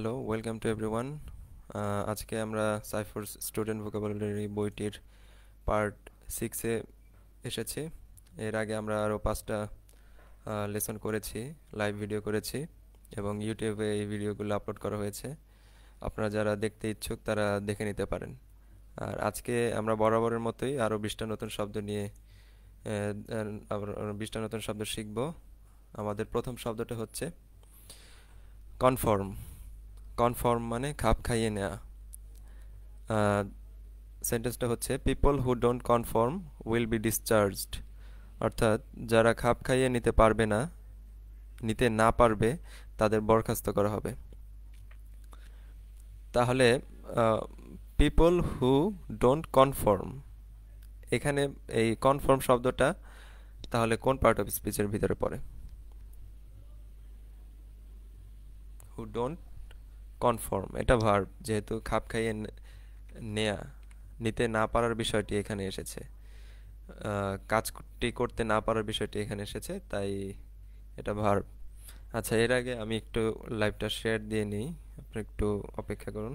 Hello welcome to everyone আজকে আমরা Saifur's student vocabulary বইটির পার্ট সিক্সে এসেছি এর আগে আমরা আরও পাঁচটা লেসন করেছি লাইভ ভিডিও করেছি এবং ইউটিউবে এই ভিডিওগুলো আপলোড করা হয়েছে আপনারা যারা দেখতে ইচ্ছুক তারা দেখে নিতে পারেন আর আজকে আমরা বরাবরের মতোই আরও বিশটা নতুন শব্দ নিয়ে বিশটা নতুন শব্দ শিখব আমাদের প্রথম শব্দটা হচ্ছে কনফর্ম কনফর্ম মানে খাপ খাইয়ে নেওয়া সেন্টেন্সটা হচ্ছে people who don't conform will be discharged অর্থাৎ যারা খাপ খাইয়ে নিতে পারবে না নিতে না পারবে তাদের বরখাস্ত করা হবে তাহলে পিপল হু ডোন্ট কনফর্ম এখানে এই কনফর্ম শব্দটা তাহলে কোন পার্ট অফ স্পিচের ভিতরে পড়ে হু ডোন্ট কনফর্ম এটা ভার্ব যেহেতু খাপ খাইয়ে নেয়া নিতে না পারার বিষয়টি এখানে এসেছে কাজটি করতে না পারার বিষয়টি এখানে এসেছে তাই এটা ভার্ব আচ্ছা এর আগে আমি একটু লাইভটা শেয়ার দিয়ে নিই আপনি একটু অপেক্ষা করুন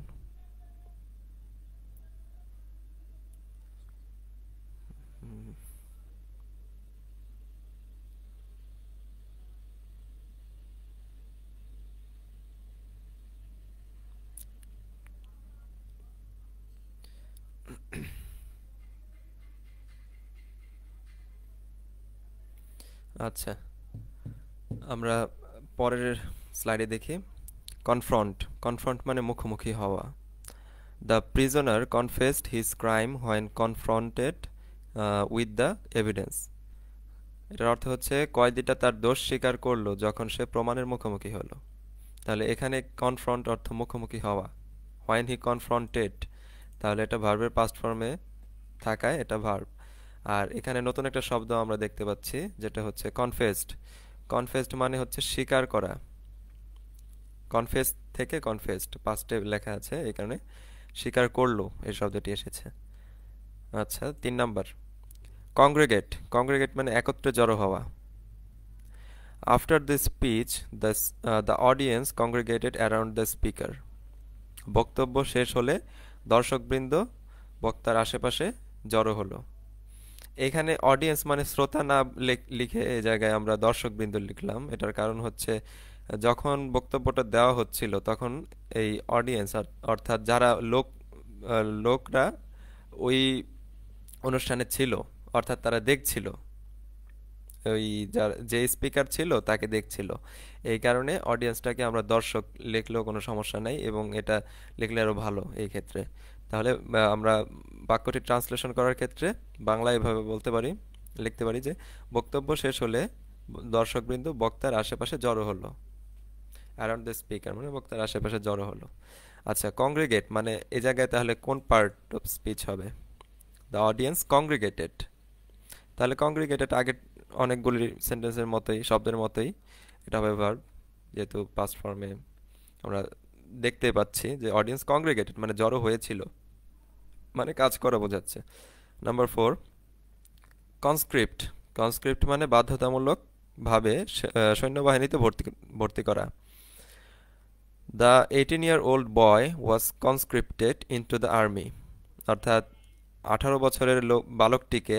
আচ্ছা আমরা পরের স্লাইডে দেখি কনফ্রন্ট কনফ্রন্ট মানে মুখোমুখি হওয়া the prisoner confessed his crime when confronted with the evidence এটার অর্থ হচ্ছে কয়েদিটা তার দোষ স্বীকার করলো যখন সে প্রমাণের মুখোমুখি হলো তাহলে এখানে কনফ্রন্ট অর্থ মুখোমুখি হওয়া হোয়েন হি কনফ্রন্টেড তাহলে এটা ভার্বের পাস্ট ফর্মে থাকায় এটা ভার্ব আর এখানে নতুন একটা শব্দ আমরা দেখতে পাচ্ছি যেটা হচ্ছে কনফেসড কনফেসড মানে হচ্ছে স্বীকার করা কনফেস থেকে কনফেসড পাস্টে লেখা আছে এই কারণে স্বীকার করলো এই শব্দটি এসেছে আচ্ছা তিন নাম্বার কংগ্রেগেট কংগ্রেগেট মানে একত্রে জড়ো হওয়া after the speech the the audience congregated around the speaker বক্তব্য শেষ হলে দর্শকবৃন্দ বক্তার আশেপাশে জড়ো হলো এখানে অডিয়েন্স মানে শ্রোতা না লিখে এই জায়গায় আমরা দর্শকবৃন্দ লিখলাম এটার কারণ হচ্ছে যখন বক্তব্যটা দেওয়া হচ্ছিল তখন এই অডিয়েন্স অর্থাৎ যারা লোক লোকরা ওই অনুষ্ঠানে ছিল অর্থাৎ তারা দেখছিল ওই যার যে স্পিকার ছিল তাকে দেখছিল এই কারণে অডিয়েন্সটাকে আমরা দর্শক লিখলেও কোনো সমস্যা নাই এবং এটা লিখলে আরও ভালো এই ক্ষেত্রে তাহলে আমরা বাক্যটি ট্রান্সলেশন করার ক্ষেত্রে বাংলায় এভাবে বলতে পারি লিখতে পারি যে বক্তব্য শেষ হলে দর্শকবৃন্দ বক্তার আশেপাশে জড়ো হলো অ্যারাউন্ড দ্য স্পিকার মানে বক্তার আশেপাশে জড়ো হলো আচ্ছা কংগ্রিগেট মানে এ জায়গায় তাহলে কোন পার্ট অফ স্পিচ হবে দ্য অডিয়েন্স কংগ্রিগেটেড তাহলে কংগ্রিগেটেড আগে অনেকগুলি সেন্টেন্সের মতোই শব্দের মতোই এটা হবে ভার্ব যেহেতু পাস্ট ফর্মে আমরা দেখতে পাচ্ছি যে অডিয়েন্স কংগ্রেগেটেড মানে জড়ো হয়েছিল মানে কাজ করা বোঝাচ্ছে নাম্বার ফোর কনস্ক্রিপ্ট কনস্ক্রিপ্ট মানে বাধ্যতামূলকভাবে সৈন্যবাহিনীতে ভর্তি ভর্তি করা the eighteen year old boy was conscripted into the army অর্থাৎ আঠারো বছরের লোক বালকটিকে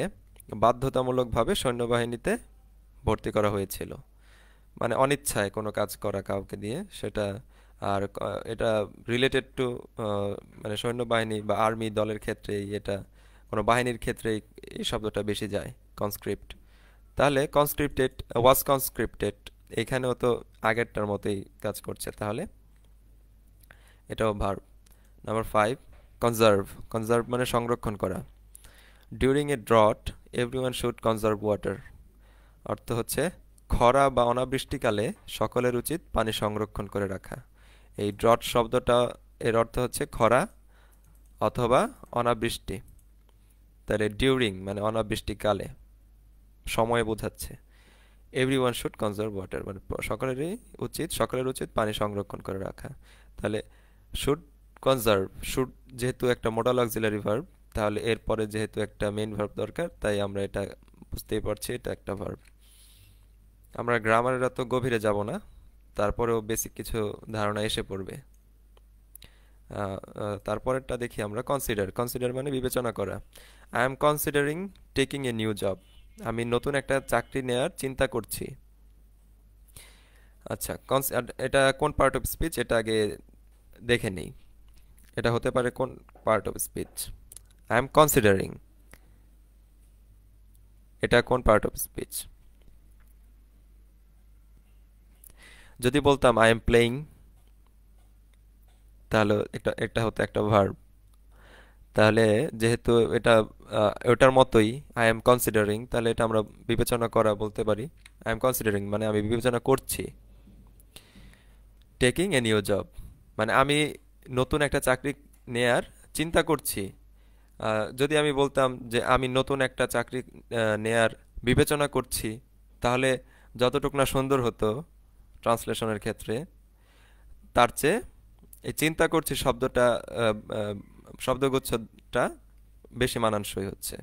বাধ্যতামূলকভাবে সৈন্যবাহিনীতে ভর্তি করা হয়েছিল মানে অনিচ্ছায় কোনো কাজ করা কাউকে দিয়ে সেটা আর এটা রিলেটেড টু মানে সৈন্যবাহিনী বা আর্মি দলের ক্ষেত্রেই এটা কোনো বাহিনীর ক্ষেত্রে এই শব্দটা বেশি যায় কনস্ক্রিপ্ট তাহলে কনস্ক্রিপ্টেড ওয়াজ কনস্ক্রিপ্টেড এখানেও তো আগেরটার মতোই কাজ করছে তাহলে এটাও ভার নাম্বার ফাইভ কনজার্ভ কনজার্ভ মানে সংরক্ষণ করা during a drought everyone should conserve water অর্থ হচ্ছে খরা বা অনাবৃষ্টিকালে সকলের উচিত পানি সংরক্ষণ করে রাখা এই ড্রট শব্দটা এর অর্থ হচ্ছে খরা অথবা অনাবৃষ্টি তাহলে ডিউরিং মানে অনাবৃষ্টিকালে সময় বোঝাচ্ছে everyone should conserve water মানে সকলেরই উচিত সকলের উচিত পানি সংরক্ষণ করে রাখা তাহলে শুড কনজার্ভ শুড যেহেতু একটা মোডাল অক্সিলারি ভার্ব তাহলে এরপরে যেহেতু একটা মেন ভার্ব দরকার তাই আমরা এটা বুঝতেই পারছি এটা একটা ভার্ব আমরা গ্রামারের এত গভীরে যাব না তারপরেও বেসিক কিছু ধারণা এসে পড়বে তারপরেরটা দেখি আমরা কনসিডার কনসিডার মানে বিবেচনা করা I am considering taking a new job আমি নতুন একটা চাকরি নেওয়ার চিন্তা করছি আচ্ছা এটা কোন পার্ট অফ স্পিচ এটা আগে দেখে নেই এটা হতে পারে কোন part of speech I am considering এটা কোন পার্ট অফ স্পিচ যদি বলতাম আই এম প্লেয়িং তাহলে এটা এটা হতো একটা ভার্ব তাহলে যেহেতু এটা ওটার মতোই আই এম কনসিডারিং তাহলে এটা আমরা বিবেচনা করা বলতে পারি আই এম কনসিডারিং মানে আমি বিবেচনা করছি টেকিং এ নিউ জব মানে আমি নতুন একটা চাকরি নেয়ার চিন্তা করছি যদি আমি বলতাম যে আমি নতুন একটা চাকরি নেয়ার বিবেচনা করছি তাহলে যতটুক না সুন্দর হতো ট্রান্সলেশনের ক্ষেত্রে তার চেয়ে এই চিন্তা করছি শব্দটা শব্দগুচ্ছটা বেশি মানানসই হচ্ছে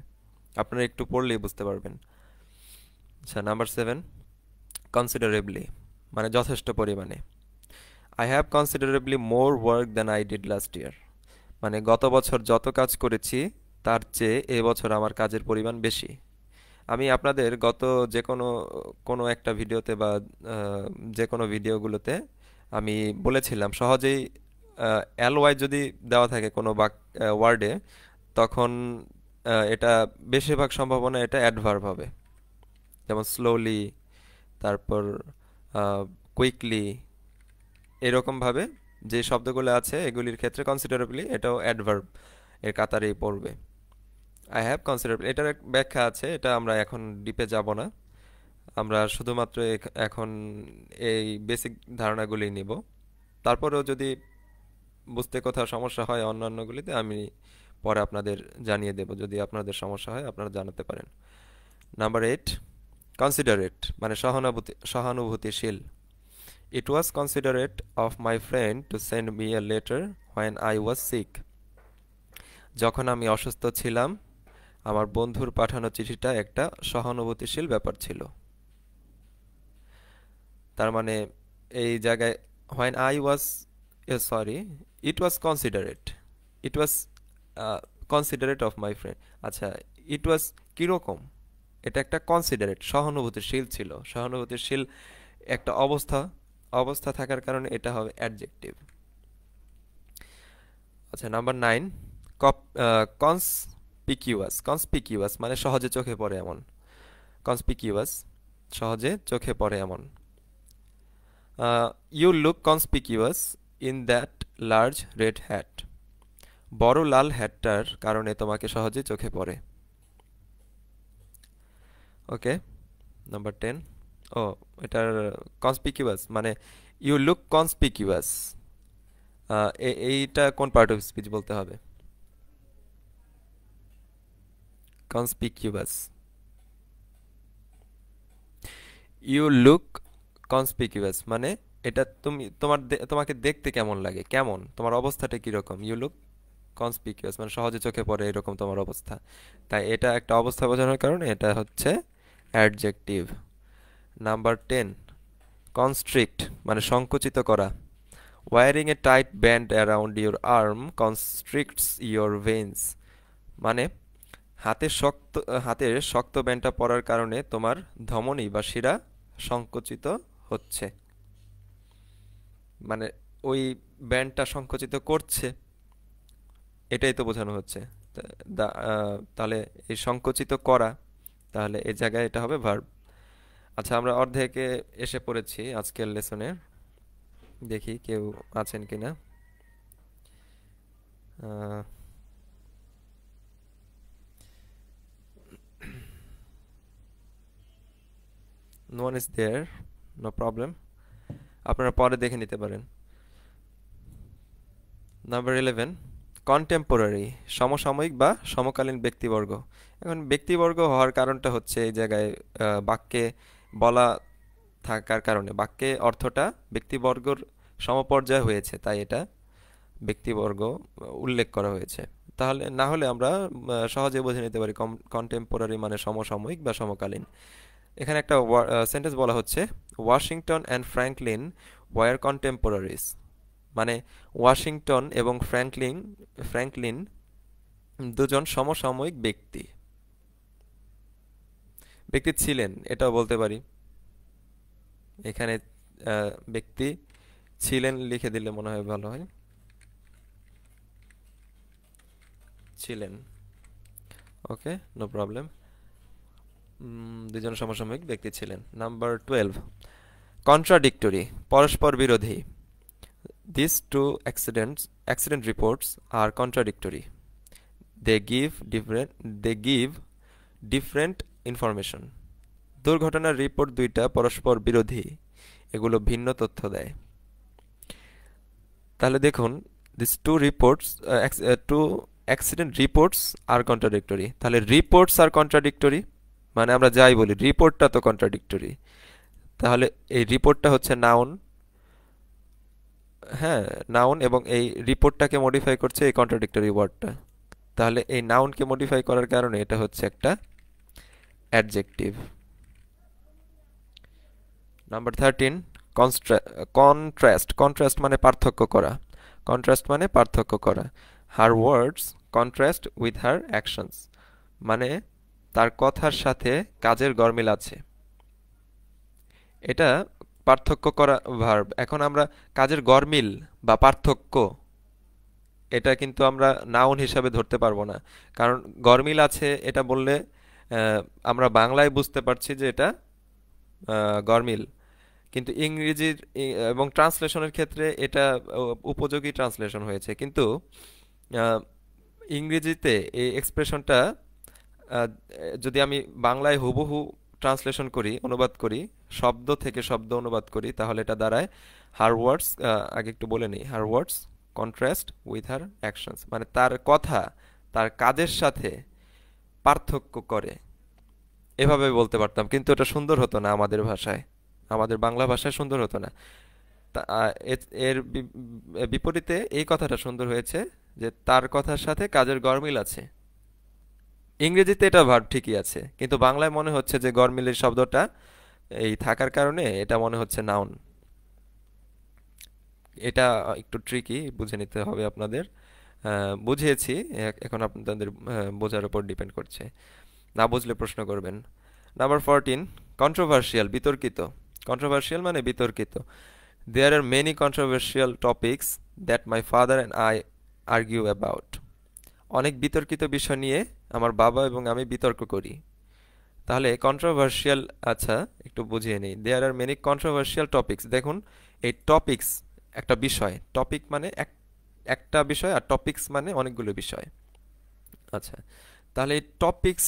আপনারা একটু পড়লেই বুঝতে পারবেন আচ্ছা নাম্বার সেভেন কনসিডারেবলি মানে যথেষ্ট পরিমাণে I have considerably more work than I did last year মানে গত বছর যত কাজ করেছি তার চেয়ে এবছর আমার কাজের পরিমাণ বেশি আমি আপনাদের গত যে কোনো কোনো একটা ভিডিওতে বা যে কোনো ভিডিওগুলোতে আমি বলেছিলাম সহজেই এল ওয়াই যদি দেওয়া থাকে কোনো বাক ওয়ার্ডে তখন এটা বেশিরভাগ সম্ভাবনা এটা অ্যাডভার্ভ হবে যেমন স্লোলি তারপর কুইকলি এরকমভাবে যে শব্দগুলো আছে এগুলির ক্ষেত্রে কনসিডারেবলি এটাও অ্যাডভার্ব এর কাতারেই পড়বে আই হ্যাভ কনসিডার এটার এক ব্যাখ্যা আছে এটা আমরা এখন ডিপে যাব না আমরা শুধুমাত্র এখন এই বেসিক ধারণাগুলি নিব তারপরেও যদি বুঝতে কোথাও সমস্যা হয় অন্যান্যগুলিতে আমি পরে আপনাদের জানিয়ে দেব যদি আপনাদের সমস্যা হয় আপনারা জানাতে পারেন নাম্বার এইট কনসিডারেট মানে সহানুভূতি সহানুভূতিশীল it was considerate of my friend to send me a letter when I was sick যখন আমি অসুস্থ ছিলাম আমার বন্ধুর পাঠানো চিঠিটা একটা সহানুভূতিশীল ব্যাপার ছিল তার মানে এই জায়গায় when I was sorry it was considerate it was considerate of my friend আচ্ছা ইট ওয়াজ কীরকম এটা একটা কনসিডারেট সহানুভূতিশীল ছিল সহানুভূতিশীল একটা অবস্থা অবস্থা থাকার কারণে এটা হবে অ্যাডজেক্টিভ আচ্ছা number nine cons conspicuous conspicuous মানে সহজে চোখে পড়ে এমন কনস্পিকিউয়াস সহজে চোখে পড়ে এমন you look conspicuous in that large red hat বড় লাল হ্যাটটার কারণে তোমাকে সহজে চোখে পড়ে ওকে নাম্বার টেন ও এটার কনস্পিকিউয়াস মানে ইউ লুক কনস্পিকিউয়াস এইটা কোন পার্ট অফ স্পিচ বলতে হবে conspicuous ইউ লুক কনসপিকিউয়াস মানে এটা তুমি তোমার তোমাকে দেখতে কেমন লাগে কেমন তোমার অবস্থাটা কীরকম ইউ লুক কনসপিকিউয়াস মানে সহজে চোখে পড়ে এরকম তোমার অবস্থা তাই এটা একটা অবস্থা বোঝানোর কারণে এটা হচ্ছে অ্যাডজেক্টিভ নাম্বার টেন কনস্ট্রিক্ট মানে সংকুচিত করা wearing a tight band around your arm constricts your veins মানে হাতে শক্ত হাতের শক্ত ব্যান্ডটা পড়ার কারণে তোমার ধমনী বা শিরা সংকুচিত হচ্ছে মানে ওই ব্যান্ডটা সংকুচিত করছে এটাই তো বোঝানো হচ্ছে তাহলে এই সংকুচিত করা তাহলে এই জায়গায় এটা হবে ভার্ব আচ্ছা আমরা অর্ধেকে এসে পড়েছি আজকের লেসনের দেখি কেউ আছেন কি না no one is there no problem আপনারা পরে দেখে নিতে পারেন নাম্বার ইলেভেন কন্টেম্পোরারি সমসাময়িক বা সমকালীন ব্যক্তিবর্গ এখন ব্যক্তিবর্গ হওয়ার কারণটা হচ্ছে এই জায়গায় বাক্যে বলা থাকার কারণে বাক্যে অর্থটা ব্যক্তিবর্গর সমপর্যায় হয়েছে তাই এটা ব্যক্তিবর্গ উল্লেখ করা হয়েছে তাহলে না হলে আমরা সহজে বুঝে নিতে পারি কন্টেম্পোরারি মানে সমসাময়িক বা সমকালীন এখানে একটা সেন্টেন্স বলা হচ্ছে Washington and Franklin were contemporaries মানে ওয়াশিংটন এবং ফ্র্যাঙ্কলিন ফ্র্যাঙ্কলিন দুজন সমসাময়িক ব্যক্তি ব্যক্তি ছিলেন এটাও বলতে পারি এখানে ব্যক্তি ছিলেন লিখে দিলে মনে হয় ভালো হয় ছিলেন ওকে নো প্রবলেম দুজন সমসাময়িক ব্যক্তি ছিলেন নাম্বার টুয়েলভ কন্ট্রাডিক্টরি পরস্পর বিরোধী this two accidents accident reports are contradictory they give different they give different information দুর্ঘটনার রিপোর্ট দুইটা পরস্পর বিরোধী এগুলো ভিন্ন তথ্য দেয় তাহলে দেখুন this two reports two accident reports are contradictory তাহলে রিপোর্টস আর কন্ট্রাডিক্টরি মানে আমরা যাই বলি রিপোর্টটা তো কন্ট্রাডিক্টরি তাহলে এই রিপোর্টটা হচ্ছে নাউন হ্যাঁ নাউন এবং এই রিপোর্টটাকে মডিফাই করছে এই কন্ট্রাডিক্টরি ওয়ার্ডটা তাহলে এই নাউনকে মডিফাই করার কারণে এটা হচ্ছে একটা adjective number thirteen contra contrast contrast মানে পার্থক্য করা কন্ট্রাস্ট মানে পার্থক্য করা her words contrast with her actions মানে তার কথার সাথে কাজের গরমিল আছে এটা পার্থক্য করা ভার্ব এখন আমরা কাজের গরমিল বা পার্থক্য এটা কিন্তু আমরা নাউন হিসাবে ধরতে পারবো না কারণ গরমিল আছে এটা বললে আমরা বাংলায় বুঝতে পারছি যে এটা গরমিল কিন্তু ইংরেজির এবং ট্রান্সলেশনের ক্ষেত্রে এটা উপযোগী ট্রান্সলেশন হয়েছে কিন্তু ইংরেজিতে এই এক্সপ্রেশনটা যদি আমি বাংলায় হুবহু ট্রান্সলেশন করি অনুবাদ করি শব্দ থেকে শব্দ অনুবাদ করি তাহলে এটা দাঁড়ায় হার ওয়ার্ডস আগে একটু বলে নিই her words contrast with her actions মানে তার কথা তার কাজের সাথে পার্থক্য করে এভাবে বলতে পারতাম কিন্তু এটা সুন্দর হতো না আমাদের ভাষায় আমাদের বাংলা ভাষায় সুন্দর হতো না এর বিপরীতে এই কথাটা সুন্দর হয়েছে যে তার কথার সাথে কাজের গরমিল আছে ইংরেজিতে এটা ভার্ব ঠিকই আছে কিন্তু বাংলায় মনে হচ্ছে যে গরমিলের শব্দটা এই থাকার কারণে এটা মনে হচ্ছে নাউন এটা একটু ট্রিকি বুঝে নিতে হবে আপনাদের বুঝিয়েছি এখন আপনাদের বোঝার উপর ডিপেন্ড করছে না বুঝলে প্রশ্ন করবেন নাম্বার ফোরটিন কন্ট্রোভার্সিয়াল বিতর্কিত কন্ট্রোভার্সিয়াল মানে বিতর্কিত there are many controversial topics that my father and I argue about অনেক বিতর্কিত বিষয় নিয়ে আমার বাবা এবং আমি বিতর্ক করি তাহলে কন্ট্রোভার্সিয়াল আচ্ছা একটু বুঝিয়ে নিই there are many controversial topics দেখুন এই টপিকস একটা বিষয় টপিক মানে এক একটা বিষয় আর টপিক্স মানে অনেকগুলো বিষয় আচ্ছা তাহলে এই টপিক্স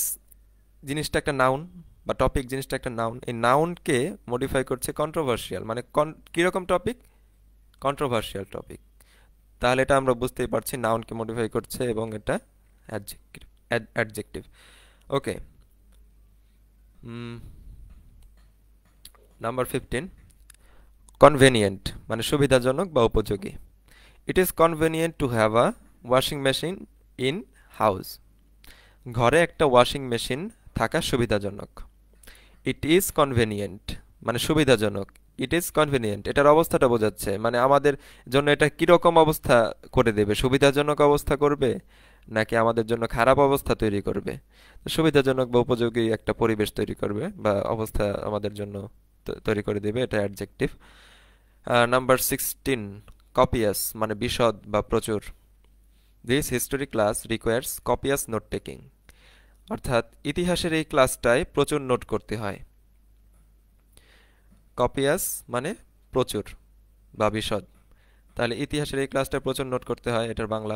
জিনিসটা একটা নাউন বা টপিক জিনিসটা একটা নাউন এই নাউনকে মডিফাই করছে কন্ট্রোভার্সিয়াল মানে কন কীরকম টপিক কন্ট্রোভার্সিয়াল টপিক তাহলে এটা আমরা বুঝতেই পারছি নাউনকে মডিফাই করছে এবং এটা adjective ad adjective okay mm. number 15 convenient মানে সুবিধাজনক বা উপযোগী it is convenient to have a washing machine in house ঘরে একটা ওয়াশিং মেশিন থাকা সুবিধাজনক ইট ইজ কনভেনিয়েন্ট মানে সুবিধাজনক ইট ইজ কনভিনিয়েন্ট এটার অবস্থাটা বোঝাচ্ছে মানে আমাদের জন্য এটা কীরকম অবস্থা করে দেবে সুবিধাজনক অবস্থা করবে নাকি আমাদের জন্য খারাপ অবস্থা তৈরি করবে সুবিধাজনক বা উপযোগী একটা পরিবেশ তৈরি করবে বা অবস্থা আমাদের জন্য তৈরি করে দেবে এটা অ্যাডজেক্টিভ নাম্বার সিক্সটিন কপিয়াস মানে বিশদ বা প্রচুর this history class requires copious note taking অর্থাৎ ইতিহাসের এই ক্লাসটায় প্রচুর নোট করতে হয় কপিয়াস মানে প্রচুর বা বিশদ তাহলে ইতিহাসের এই ক্লাসটায় প্রচুর নোট করতে হয় এটার বাংলা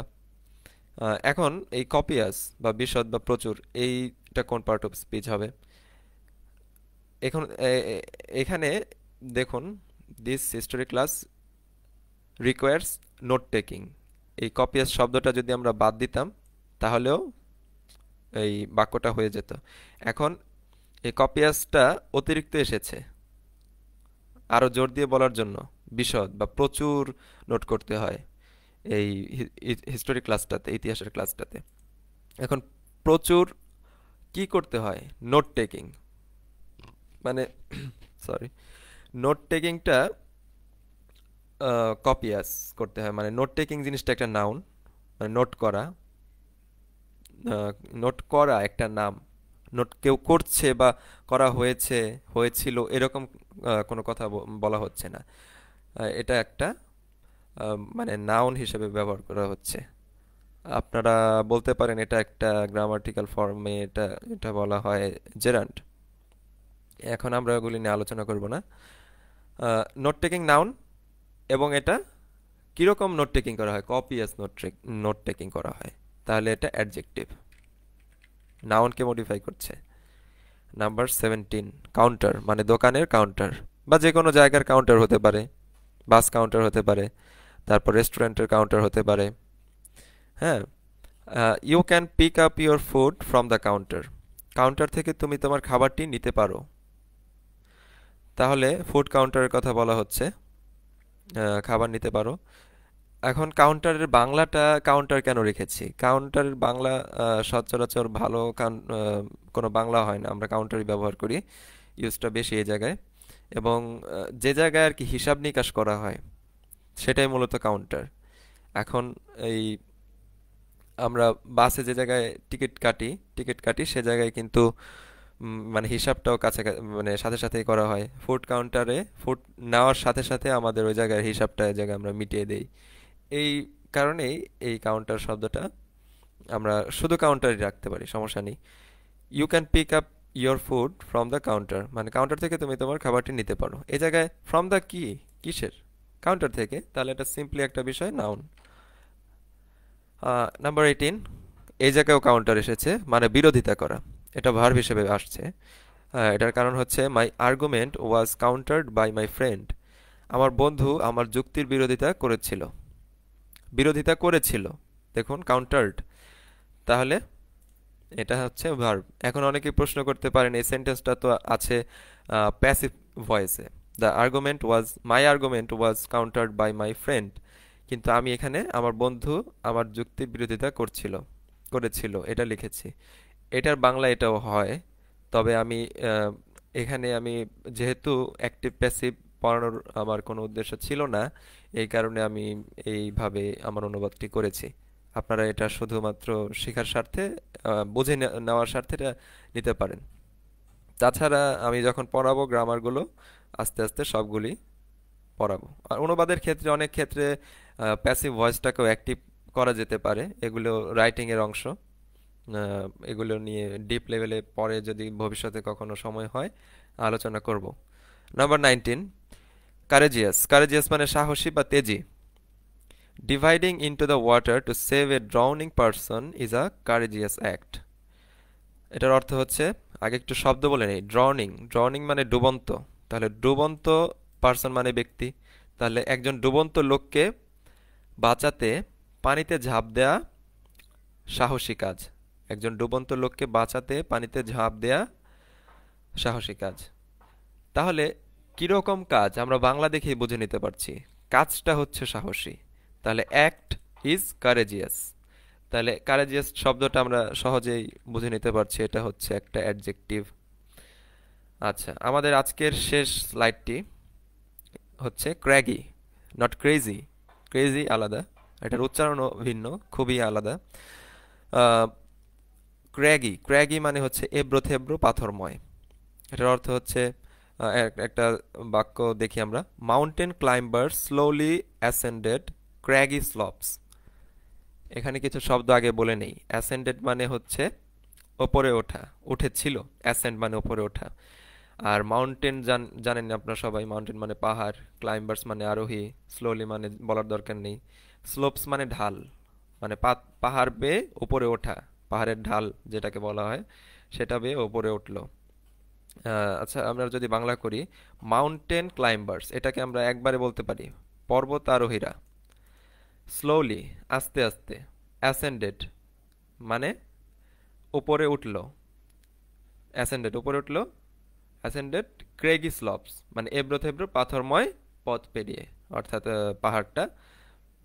এখন এই কপিয়াস বা বিশদ বা প্রচুর এইটা কোন পার্ট অফ স্পিচ হবে এখন এখানে দেখুন this history class requires note taking এই কপিয়াস শব্দটা যদি আমরা বাদ দিতাম তাহলেও এই বাক্যটা হয়ে যেত এখন এই কপিয়াসটা অতিরিক্ত এসেছে আরও জোর দিয়ে বলার জন্য বিশদ বা প্রচুর নোট করতে হয় এই হিস্টোরি ক্লাসটাতে ইতিহাসের ক্লাসটাতে এখন প্রচুর কি করতে হয় নোট টেকিং মানে সরি নোট টেকিংটা কপিয়াস করতে হয় মানে নোট টেকিং জিনিসটা একটা নাউন মানে নোট করা নোট করা একটা নাম নোট কেউ করছে বা করা হয়েছে হয়েছিল এরকম কোনো কথা বলা হচ্ছে না এটা একটা মানে নাউন হিসেবে ব্যবহার করা হচ্ছে আপনারা বলতে পারেন এটা একটা গ্রামাটিক্যাল ফর্মে এটা এটা বলা হয় জেরান্ড এখন আমরা ওগুলি নিয়ে আলোচনা করব না নোট টেকিং নাউন এবং এটা কীরকম নোট টেকিং করা হয় কপিয়াস নোট নোট টেকিং করা হয় তাহলে এটা অ্যাডজেক্টিভ নাউনকে মডিফাই করছে নাম্বার সেভেন্টিন কাউন্টার মানে দোকানের কাউন্টার বা যে কোনো জায়গার কাউন্টার হতে পারে বাস কাউন্টার হতে পারে তারপর রেস্টুরেন্টের কাউন্টার হতে পারে হ্যাঁ you can pick up your food from the counter counter থেকে তুমি তোমার খাবারটি নিতে পারো তাহলে ফুড কাউন্টারের কথা বলা হচ্ছে খাবার নিতে পারো এখন কাউন্টারের বাংলাটা কাউন্টার কেন রেখেছি কাউন্টারের বাংলা সচরাচর ভালো কোনো বাংলা হয় না আমরা কাউন্টারই ব্যবহার করি ইউজটা বেশি এই জায়গায় এবং যে জায়গায় আর কি হিসাব নিকাশ করা হয় সেটাই মূলত কাউন্টার এখন এই আমরা বাসে যে জায়গায় টিকিট কাটি টিকিট কাটি সে জায়গায় কিন্তু মানে হিসাবটাও কাছে মানে সাথে সাথেই করা হয় ফুড কাউন্টারে ফুড নেওয়ার সাথে সাথে আমাদের ওই জায়গার হিসাবটা এই জায়গায় আমরা মিটিয়ে দেই এই কারণেই এই কাউন্টার শব্দটা আমরা শুধু কাউন্টারই রাখতে পারি সমস্যা নেই you can pick up your food from the counter মানে কাউন্টার থেকে তুমি তোমার খাবারটি নিতে পারো এ জায়গায় ফ্রম দ্য কী কিসের কাউন্টার থেকে তাহলে এটা সিম্পলি একটা বিষয় নাউন নাম্বার এইটিন এই জায়গায়ও কাউন্টার এসেছে মানে বিরোধিতা করা এটা ভার্ব হিসেবে আসছে এটার কারণ হচ্ছে my argument was countered by my friend আমার বন্ধু আমার যুক্তির বিরোধিতা করেছিল বিরোধিতা করেছিল দেখুন কাউন্টার্ড তাহলে এটা হচ্ছে ভার্ব এখন অনেকেই প্রশ্ন করতে পারেন এই সেন্টেন্সটা তো আছে প্যাসিভ ভয়েসে the argument was my argument was countered by my friend কিন্তু আমি এখানে আমার বন্ধু আমার যুক্তি বিরোধিতা করছিল করেছিল এটা লিখেছি এটার বাংলা এটাও হয় তবে আমি এখানে আমি যেহেতু অ্যাক্টিভ প্যাসিভ পড়ানোর আমার কোনো উদ্দেশ্য ছিল না এই কারণে আমি এইভাবে আমার অনুবাদটি করেছি আপনারা এটা শুধুমাত্র শেখার স্বার্থে বুঝে নেওয়ার স্বার্থে এটা নিতে পারেন তাছাড়া আমি যখন পড়াবো গ্রামারগুলো আস্তে আস্তে সবগুলি পড়াবো আর অনুবাদের ক্ষেত্রে অনেক ক্ষেত্রে প্যাসিভ ভয়েসটাকেও অ্যাক্টিভ করা যেতে পারে এগুলো রাইটিংয়ের অংশ এগুলো নিয়ে ডিপ লেভেলে পরে যদি ভবিষ্যতে কখনো সময় হয় আলোচনা করব নাম্বার নাইনটিন কারেজিয়াস কারেজিয়াস মানে সাহসী বা তেজি diving to the water to save a drowning person is a courageous act এটার অর্থ হচ্ছে আগে একটু শব্দ বলে নেই ড্রনিং ড্রনিং মানে ডুবন্ত তাহলে ডুবন্ত পার্সন মানে ব্যক্তি তাহলে একজন ডুবন্ত লোককে বাঁচাতে পানিতে ঝাঁপ দেয়া সাহসী কাজ একজন ডুবন্ত লোককে বাঁচাতে পানিতে ঝাঁপ দেয়া সাহসী কাজ তাহলে কীরকম কাজ আমরা বাংলা দেখেই বুঝে নিতে পারছি কাজটা হচ্ছে সাহসী তাহলে অ্যাক্ট ইজ কারেজিয়াস তাহলে কারেজিয়াস শব্দটা আমরা সহজেই বুঝে নিতে পারছি এটা হচ্ছে একটা অ্যাডজেক্টিভ আচ্ছা আমাদের আজকের শেষ স্লাইডটি হচ্ছে ক্র্যাগি নট ক্রেজি ক্রেজি আলাদা এটার উচ্চারণও ভিন্ন খুবই আলাদা ক্র্যাগি ক্র্যাগি মানে হচ্ছে এব্রো থেব্রো পাথরময় এটার অর্থ হচ্ছে একটা বাক্য দেখি আমরা mountain climber slowly ascended craggy slopes এখানে কিছু শব্দ আগে বলে নেই অ্যাসেন্ডেড মানে হচ্ছে ওপরে ওঠা উঠেছিল অ্যাসেন্ড মানে ওপরে ওঠা আর মাউন্টেন জানেন আপনারা সবাই মাউন্টেন মানে পাহাড় ক্লাইম্বার্স মানে আরোহী স্লোলি মানে বলার দরকার নেই স্লোপস মানে ঢাল মানে পাহাড় বেয়ে ওপরে ওঠা পাহাড়ের ঢাল যেটাকে বলা হয় সেটা বেয়ে ওপরে উঠল আচ্ছা আমরা যদি বাংলা করি মাউন্টেন ক্লাইম্বার্স এটাকে আমরা একবারে বলতে পারি পর্বত আরোহীরা স্লোলি আস্তে আস্তে অ্যাসেন্ডেড মানে উপরে উঠল অ্যাসেন্ডেড উপরে উঠল অ্যাসেন্ডেড ক্রেগি স্লপস মানে এব্রো থেব্রো পাথরময় পথ পেরিয়ে অর্থাৎ পাহাড়টা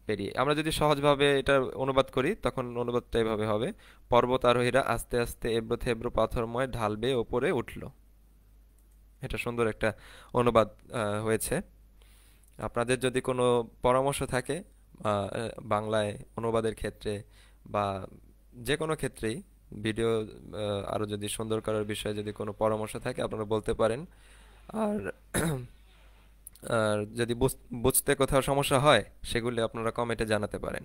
পেরিয়ে আমরা যদি সহজভাবে এটা অনুবাদ করি তখন অনুবাদটা এভাবে হবে পর্বত আরোহীরা আস্তে আস্তে এব্রো থেব্রো পাথরময় ঢাল বেয়ে ওপরে উঠল এটা সুন্দর একটা অনুবাদ হয়েছে আপনাদের যদি কোনো পরামর্শ থাকে বাংলায় অনুবাদের ক্ষেত্রে বা যে কোনো ক্ষেত্রেই ভিডিও আরও যদি সুন্দর করার বিষয়ে যদি কোনো পরামর্শ থাকে আপনারা বলতে পারেন আর আর যদি বুঝতে কোথাও সমস্যা হয় সেগুলি আপনারা কমেন্টে জানাতে পারেন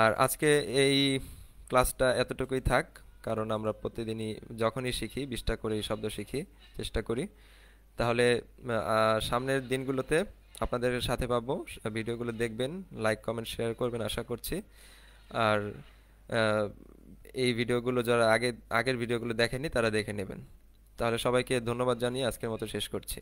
আর আজকে এই ক্লাসটা এতটুকুই থাক কারণ আমরা প্রতিদিনই যখনই শিখি বিশটা করে শব্দ শিখি চেষ্টা করি তাহলে সামনের দিনগুলোতে আপনাদের সাথে পাবো ভিডিওগুলো দেখবেন লাইক কমেন্ট শেয়ার করবেন আশা করছি আর এই ভিডিওগুলো যারা আগে আগের ভিডিওগুলো দেখেনি তারা দেখে নেবেন তাহলে সবাইকে ধন্যবাদ জানিয়ে আজকের মতো শেষ করছি